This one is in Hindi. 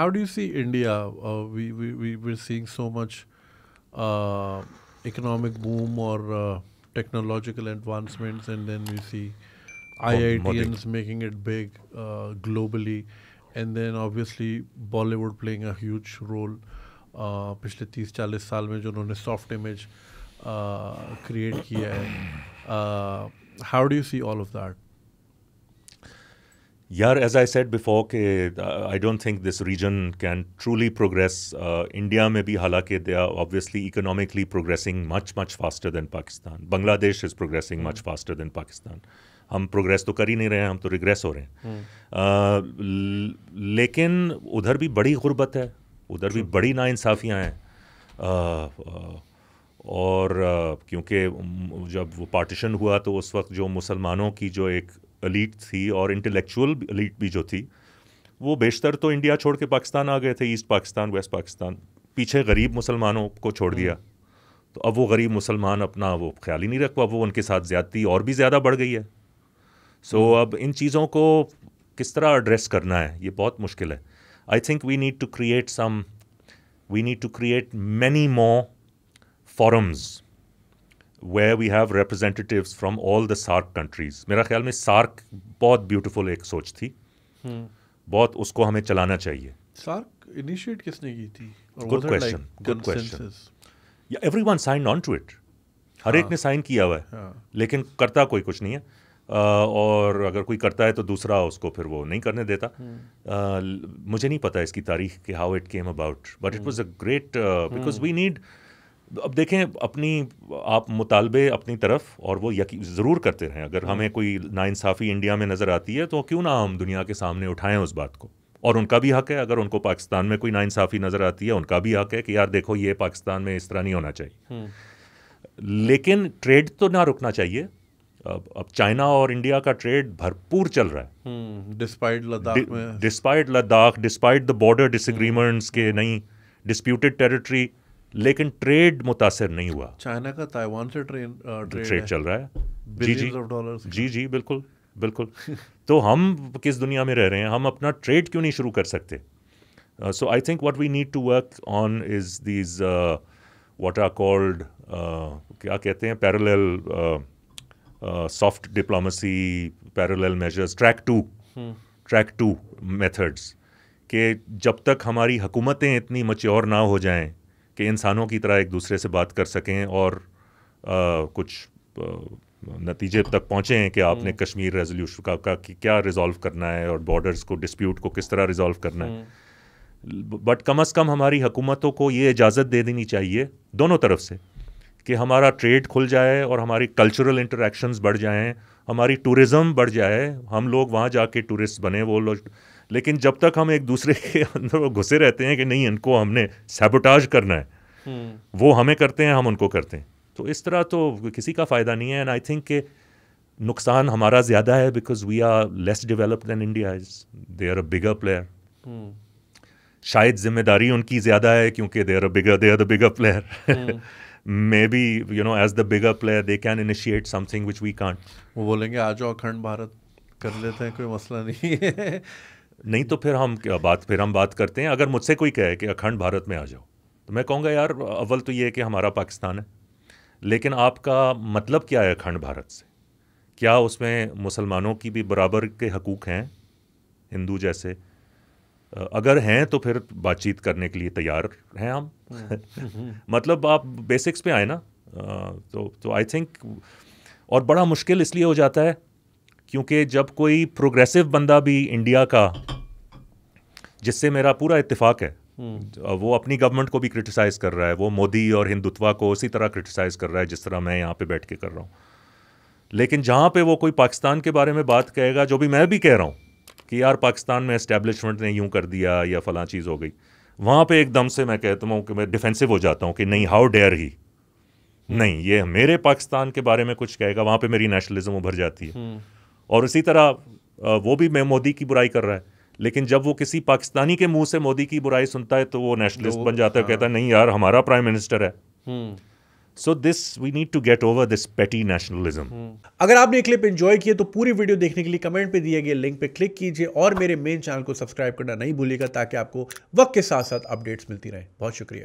How do you see India? Uh, we, we, we, we're seeing so much uh, economic boom or uh, technological advancements, and then we see IITs making it big uh, globally, and then obviously Bollywood playing a huge role. Uh, पिछले तीस चालीस साल में जो उन्होंने सॉफ्ट इमेज क्रिएट किया है how do you see all of that यार एज आई सेट बिफोर के I don't think this region can truly progress India में भी हालांकि they are obviously economically progressing much much faster than Pakistan Bangladesh is progressing much faster than Pakistan हम प्रोग्रेस तो कर ही नहीं रहे हैं हम तो रिग्रेस हो रहे हैं hmm. आ, uh, लेकिन उधर भी बड़ी गुर्बत है उधर True. भी hmm. बड़ी नाानसाफियाँ हैं uh, uh, और क्योंकि जब वो पार्टीशन हुआ तो उस वक्त जो मुसलमानों की जो एक अलीट थी और इंटेलेक्चुअल अलीट भी जो थी वो बेशतर तो इंडिया छोड़ के पाकिस्तान आ गए थे ईस्ट पाकिस्तान वेस्ट पाकिस्तान पीछे गरीब मुसलमानों को छोड़ दिया तो अब वो गरीब मुसलमान अपना वो ख्याल ही नहीं रख पा वो उनके साथ ज़्यादती और भी ज़्यादा बढ़ गई है सो so, हम्म। अब इन चीज़ों को किस तरह एड्रेस करना है ये बहुत मुश्किल है I think we need to create some we need to create many more forums where we have representatives from all the SAARC countries. मेरा ख्याल में सार्क बहुत ब्यूटीफुल एक सोच थी hmm. बहुत उसको हमें चलाना चाहिए सार्क इनिशिएट किसने की थी good question good question everyone sign on to it हर एक हाँ। ने साइन किया हुआ है हाँ। लेकिन करता कोई कुछ नहीं है और अगर कोई करता है तो दूसरा उसको फिर वो नहीं करने देता hmm. मुझे नहीं पता इसकी तारीख कि how it came about but it was a great because we need अब देखें अपनी आप मुतालबे अपनी तरफ और वो यकी ज़रूर करते रहें अगर हम्म। हमें कोई नाइंसाफ़ी इंडिया में नज़र आती है तो क्यों ना हम दुनिया के सामने उठाएं उस बात को और उनका भी हक है अगर उनको पाकिस्तान में कोई नाइंसाफ़ी नज़र आती है उनका भी हक है कि यार देखो ये पाकिस्तान में इस तरह नहीं होना चाहिए हम्म। लेकिन ट्रेड तो ना रुकना चाहिए अब अब चाइना और इंडिया का ट्रेड भरपूर चल रहा है despite hmm, Ladakh despite Ladakh despite the border disagreements के नहीं डिस्प्यूटेड टेरिटरी लेकिन ट्रेड मुतासर नहीं हुआ चाइना का ताइवान से ट्रेन ट्रेड, ट्रेड चल रहा है जी जी जी जी बिल्कुल बिल्कुल तो हम किस दुनिया में रह रहे हैं हम अपना ट्रेड क्यों नहीं शुरू कर सकते so I think what we need to work on is these what are called क्या कहते हैं parallel soft diplomacy parallel measures track two track two methods के जब तक हमारी हुकूमतें इतनी मच्योर ना हो जाएं कि इंसानों की तरह एक दूसरे से बात कर सकें और आ, कुछ आ, नतीजे तक पहुँचे हैं कि आपने हम्म। कश्मीर रेजोल्यूशन का, का कि क्या रिजॉल्व करना है और बॉर्डर्स को डिस्प्यूट को किस तरह रिजॉल्व करना है बट हम्म। कम अज़ कम हमारी हुकूमतों को ये इजाज़त दे देनी चाहिए दोनों तरफ से कि हमारा ट्रेड खुल जाए और हमारी कल्चरल इंटरेक्शंस बढ़ जाएं हमारी टूरिज़्म बढ़ जाए हम लोग वहाँ जाके टूरिस्ट बने वो लोग लेकिन जब तक हम एक दूसरे के अंदर घुसे रहते हैं कि नहीं इनको हमने सेबोटाज करना है हम्म। वो हमें करते हैं हम उनको करते हैं तो इस तरह तो किसी का फ़ायदा नहीं है एंड आई थिंक के नुकसान हमारा ज़्यादा है because we are less developed than India is they are a bigger player शायद जिम्मेदारी उनकी ज़्यादा है क्योंकि they are a bigger they are the bigger player maybe you know as the bigger player they can initiate something which we can't वो बोलेंगे आ जाओ अखंड भारत कर लेते हैं कोई मसला नहीं है नहीं तो फिर हम क्या बात फिर हम बात करते हैं अगर मुझसे कोई कहे कि अखंड भारत में आ जाओ तो मैं कहूँगा यार अव्वल तो ये है कि हमारा पाकिस्तान है लेकिन आपका मतलब क्या है अखंड भारत से क्या उसमें मुसलमानों की भी बराबर के हकूक़ हैं हिंदू जैसे अगर हैं तो फिर बातचीत करने के लिए तैयार हैं हम मतलब आप बेसिक्स पे आए ना तो तो आई थिंक और बड़ा मुश्किल इसलिए हो जाता है क्योंकि जब कोई प्रोग्रेसिव बंदा भी इंडिया का जिससे मेरा पूरा इतफाक है हम्म। वो अपनी गवर्नमेंट को भी क्रिटिसाइज़ कर रहा है वो मोदी और हिंदुत्वा को उसी तरह क्रिटिसाइज़ कर रहा है जिस तरह मैं यहाँ पे बैठ के कर रहा हूँ लेकिन जहाँ पे वो कोई पाकिस्तान के बारे में बात कहेगा जो भी मैं भी कह रहा हूँ कि यार पाकिस्तान में इस्टेब्लिशमेंट ने यूँ कर दिया या फला चीज़ हो गई वहाँ पर एकदम से मैं कहता हूँ कि मैं डिफेंसिव हो जाता हूँ कि नहीं हाउ डेयर ही नहीं ये मेरे पाकिस्तान के बारे में कुछ कहेगा वहाँ पर मेरी नेशनलिज्म उभर जाती है हम्म। और इसी तरह वो भी मैं मोदी की बुराई कर रहा है लेकिन जब वो किसी पाकिस्तानी के मुंह से मोदी की बुराई सुनता है तो वो नेशनलिस्ट तो बन जाता है हाँ। कहता है नहीं यार हमारा प्राइम मिनिस्टर है so this we need to get over this petty nationalism अगर आपने एक क्लिप एंजॉय किया तो पूरी वीडियो देखने के लिए कमेंट पे दिए गए लिंक पे क्लिक कीजिए और मेरे मेन चैनल को सब्सक्राइब करना नहीं भूलिएगा ताकि आपको वक्त के साथ साथ अपडेट्स मिलती रहे बहुत शुक्रिया